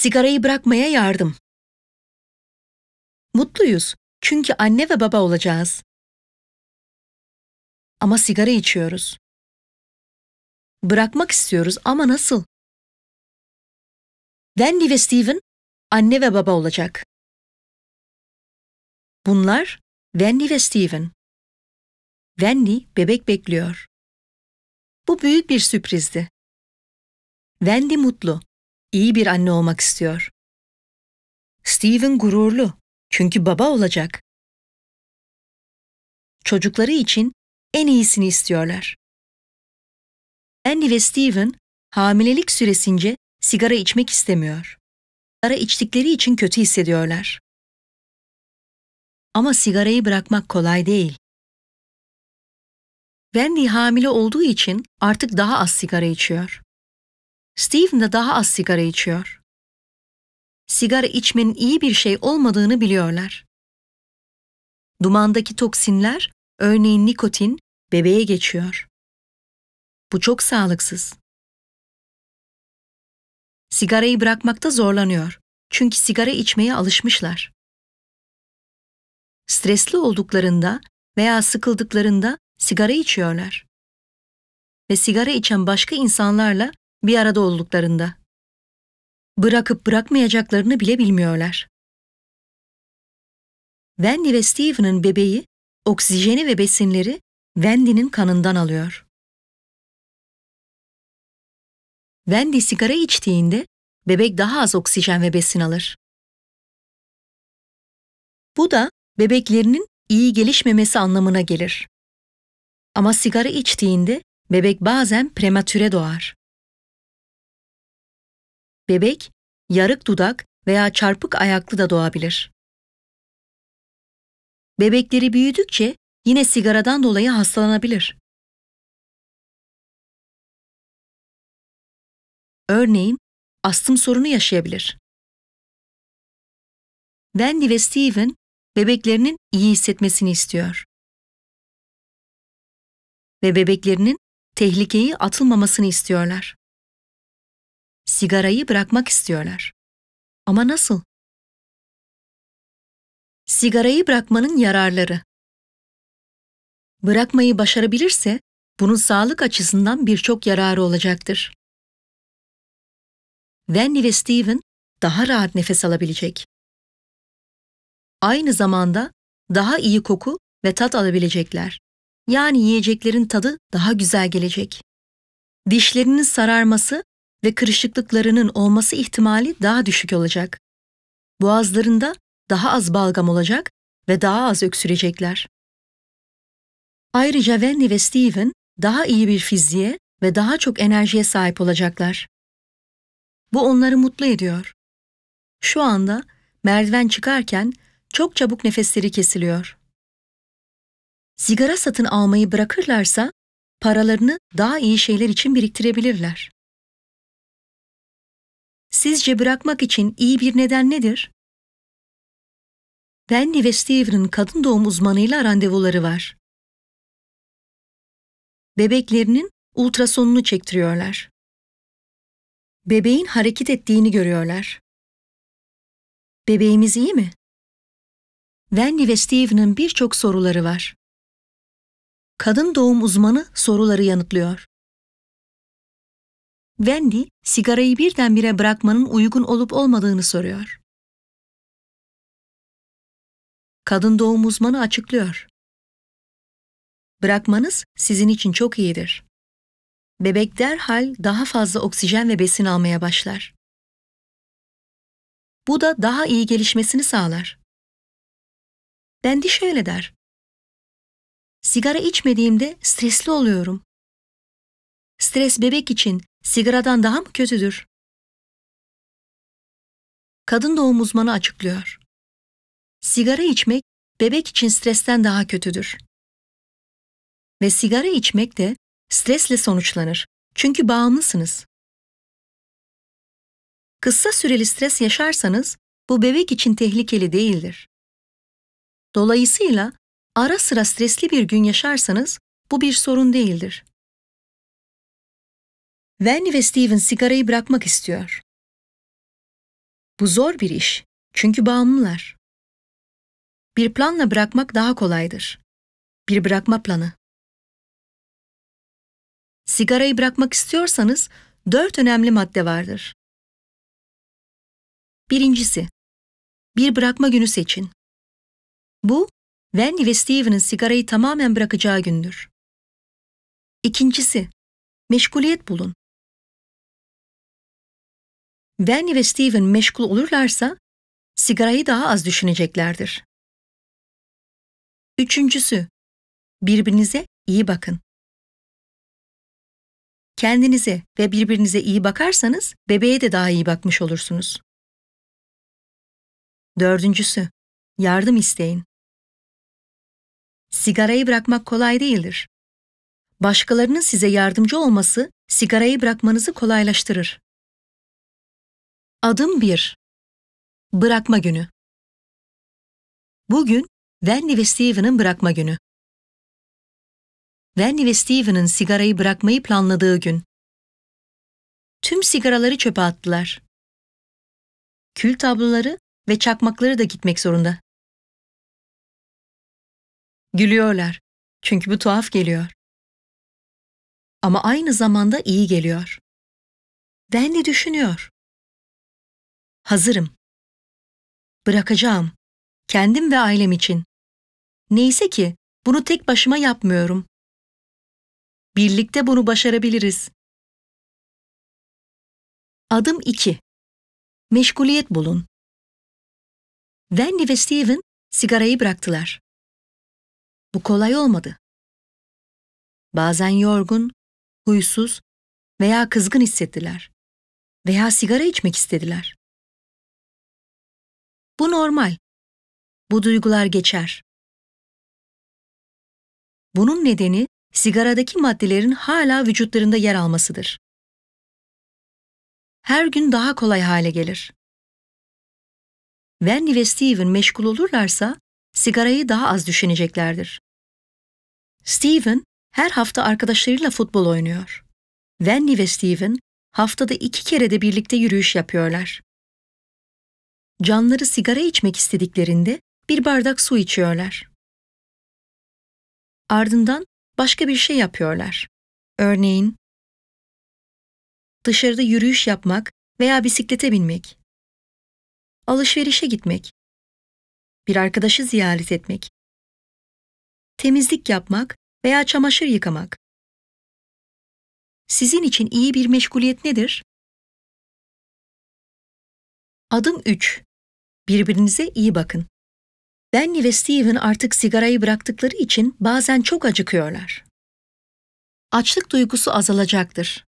Sigarayı bırakmaya yardım. Mutluyuz çünkü anne ve baba olacağız. Ama sigara içiyoruz. Bırakmak istiyoruz ama nasıl? Wendy ve Steven anne ve baba olacak. Bunlar Wendy ve Steven. Wendy bebek bekliyor. Bu büyük bir sürprizdi. Wendy mutlu iyi bir anne olmak istiyor. Steven gururlu çünkü baba olacak. Çocukları için en iyisini istiyorlar. Andy ve Steven hamilelik süresince sigara içmek istemiyor. Sigara içtikleri için kötü hissediyorlar. Ama sigarayı bırakmak kolay değil. Wendy hamile olduğu için artık daha az sigara içiyor. Steve de daha az sigara içiyor. Sigara içmenin iyi bir şey olmadığını biliyorlar. Dumandaki toksinler, örneğin nikotin, bebeğe geçiyor. Bu çok sağlıksız. Sigarayı bırakmakta zorlanıyor. Çünkü sigara içmeye alışmışlar. Stresli olduklarında veya sıkıldıklarında sigara içiyorlar. Ve sigara içen başka insanlarla bir arada olduklarında. Bırakıp bırakmayacaklarını bile bilmiyorlar. Wendy ve Steven'ın bebeği oksijeni ve besinleri Wendy'nin kanından alıyor. Wendy sigara içtiğinde bebek daha az oksijen ve besin alır. Bu da bebeklerinin iyi gelişmemesi anlamına gelir. Ama sigara içtiğinde bebek bazen prematüre doğar. Bebek, yarık dudak veya çarpık ayaklı da doğabilir. Bebekleri büyüdükçe yine sigaradan dolayı hastalanabilir. Örneğin, astım sorunu yaşayabilir. Wendy ve Steven bebeklerinin iyi hissetmesini istiyor. Ve bebeklerinin tehlikeye atılmamasını istiyorlar sigarayı bırakmak istiyorlar. Ama nasıl? Sigarayı bırakmanın yararları. Bırakmayı başarabilirse bunun sağlık açısından birçok yararı olacaktır. Wendy ve Steven daha rahat nefes alabilecek. Aynı zamanda daha iyi koku ve tat alabilecekler. Yani yiyeceklerin tadı daha güzel gelecek. Dişlerinin sararması ve kırışıklıklarının olması ihtimali daha düşük olacak. Boğazlarında daha az balgam olacak ve daha az öksürecekler. Ayrıca Wendy ve Steven daha iyi bir fiziğe ve daha çok enerjiye sahip olacaklar. Bu onları mutlu ediyor. Şu anda merdiven çıkarken çok çabuk nefesleri kesiliyor. Sigara satın almayı bırakırlarsa paralarını daha iyi şeyler için biriktirebilirler. Sizce bırakmak için iyi bir neden nedir? Wendy ve Steven'ın kadın doğum uzmanıyla randevuları var. Bebeklerinin ultrasonunu çektiriyorlar. Bebeğin hareket ettiğini görüyorlar. Bebeğimiz iyi mi? Wendy ve Steven'ın birçok soruları var. Kadın doğum uzmanı soruları yanıtlıyor. Wendy sigarayı birdenbire bırakmanın uygun olup olmadığını soruyor. Kadın doğum uzmanı açıklıyor. Bırakmanız sizin için çok iyidir. Bebek derhal daha fazla oksijen ve besin almaya başlar. Bu da daha iyi gelişmesini sağlar. Bendi şöyle der. Sigara içmediğimde stresli oluyorum. Stres bebek için sigaradan daha mı kötüdür? Kadın doğum uzmanı açıklıyor. Sigara içmek bebek için stresten daha kötüdür. Ve sigara içmek de stresle sonuçlanır. Çünkü bağımlısınız. Kısa süreli stres yaşarsanız bu bebek için tehlikeli değildir. Dolayısıyla ara sıra stresli bir gün yaşarsanız bu bir sorun değildir. Vernie ve Steven sigarayı bırakmak istiyor. Bu zor bir iş çünkü bağımlılar. Bir planla bırakmak daha kolaydır. Bir bırakma planı. Sigarayı bırakmak istiyorsanız dört önemli madde vardır. Birincisi, bir bırakma günü seçin. Bu, Wendy ve Steven'ın sigarayı tamamen bırakacağı gündür. İkincisi, meşguliyet bulun. Danny ve Steven meşgul olurlarsa sigarayı daha az düşüneceklerdir. Üçüncüsü, birbirinize iyi bakın. Kendinize ve birbirinize iyi bakarsanız bebeğe de daha iyi bakmış olursunuz. Dördüncüsü, yardım isteyin. Sigarayı bırakmak kolay değildir. Başkalarının size yardımcı olması sigarayı bırakmanızı kolaylaştırır. Adım 1 Bırakma günü Bugün Wendy ve Steven'ın bırakma günü. Wendy ve Steven'ın sigarayı bırakmayı planladığı gün. Tüm sigaraları çöpe attılar. Kül tabloları ve çakmakları da gitmek zorunda. Gülüyorlar çünkü bu tuhaf geliyor. Ama aynı zamanda iyi geliyor. Wendy düşünüyor hazırım. Bırakacağım. Kendim ve ailem için. Neyse ki bunu tek başıma yapmıyorum. Birlikte bunu başarabiliriz. Adım 2. Meşguliyet bulun. Wendy ve Steven sigarayı bıraktılar. Bu kolay olmadı. Bazen yorgun, huysuz veya kızgın hissettiler veya sigara içmek istediler. Bu normal. Bu duygular geçer. Bunun nedeni sigaradaki maddelerin hala vücutlarında yer almasıdır. Her gün daha kolay hale gelir. Wendy ve Steven meşgul olurlarsa sigarayı daha az düşüneceklerdir. Steven her hafta arkadaşlarıyla futbol oynuyor. Wendy ve Steven haftada iki kere de birlikte yürüyüş yapıyorlar canları sigara içmek istediklerinde bir bardak su içiyorlar. Ardından başka bir şey yapıyorlar. Örneğin dışarıda yürüyüş yapmak veya bisiklete binmek. Alışverişe gitmek. Bir arkadaşı ziyaret etmek. Temizlik yapmak veya çamaşır yıkamak. Sizin için iyi bir meşguliyet nedir? Adım 3. Birbirinize iyi bakın. Danny ve Steven artık sigarayı bıraktıkları için bazen çok acıkıyorlar. Açlık duygusu azalacaktır.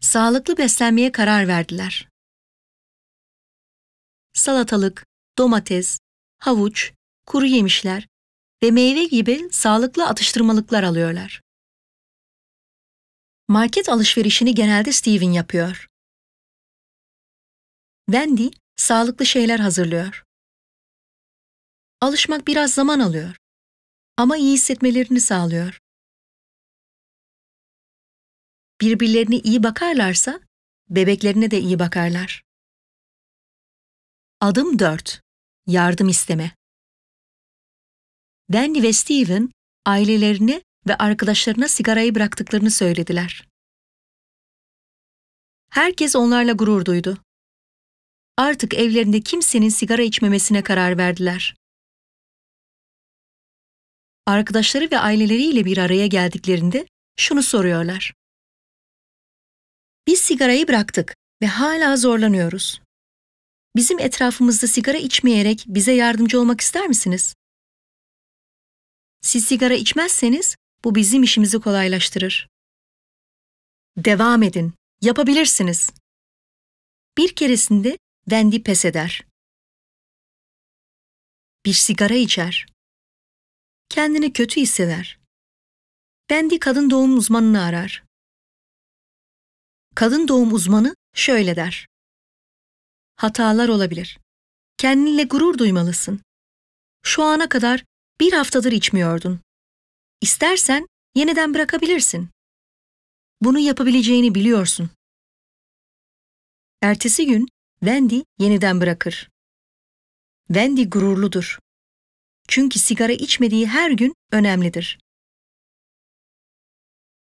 Sağlıklı beslenmeye karar verdiler. Salatalık, domates, havuç, kuru yemişler ve meyve gibi sağlıklı atıştırmalıklar alıyorlar. Market alışverişini genelde Steven yapıyor. Wendy, sağlıklı şeyler hazırlıyor. Alışmak biraz zaman alıyor ama iyi hissetmelerini sağlıyor. Birbirlerine iyi bakarlarsa bebeklerine de iyi bakarlar. Adım 4. Yardım isteme. Danny ve Steven ailelerine ve arkadaşlarına sigarayı bıraktıklarını söylediler. Herkes onlarla gurur duydu artık evlerinde kimsenin sigara içmemesine karar verdiler. Arkadaşları ve aileleriyle bir araya geldiklerinde şunu soruyorlar. Biz sigarayı bıraktık ve hala zorlanıyoruz. Bizim etrafımızda sigara içmeyerek bize yardımcı olmak ister misiniz? Siz sigara içmezseniz bu bizim işimizi kolaylaştırır. Devam edin, yapabilirsiniz. Bir keresinde Wendy pes eder. Bir sigara içer. Kendini kötü hisseder. Wendy kadın doğum uzmanını arar. Kadın doğum uzmanı şöyle der. Hatalar olabilir. Kendinle gurur duymalısın. Şu ana kadar bir haftadır içmiyordun. İstersen yeniden bırakabilirsin. Bunu yapabileceğini biliyorsun. Ertesi gün Wendy yeniden bırakır. Wendy gururludur. Çünkü sigara içmediği her gün önemlidir.